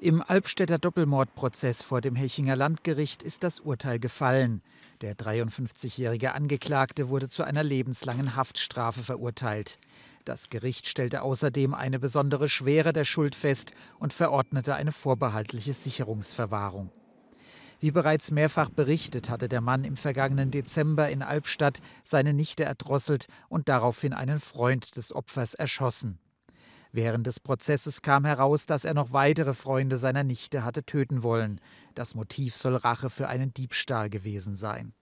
Im Albstädter Doppelmordprozess vor dem Hechinger Landgericht ist das Urteil gefallen. Der 53-jährige Angeklagte wurde zu einer lebenslangen Haftstrafe verurteilt. Das Gericht stellte außerdem eine besondere Schwere der Schuld fest und verordnete eine vorbehaltliche Sicherungsverwahrung. Wie bereits mehrfach berichtet, hatte der Mann im vergangenen Dezember in Albstadt seine Nichte erdrosselt und daraufhin einen Freund des Opfers erschossen. Während des Prozesses kam heraus, dass er noch weitere Freunde seiner Nichte hatte töten wollen. Das Motiv soll Rache für einen Diebstahl gewesen sein.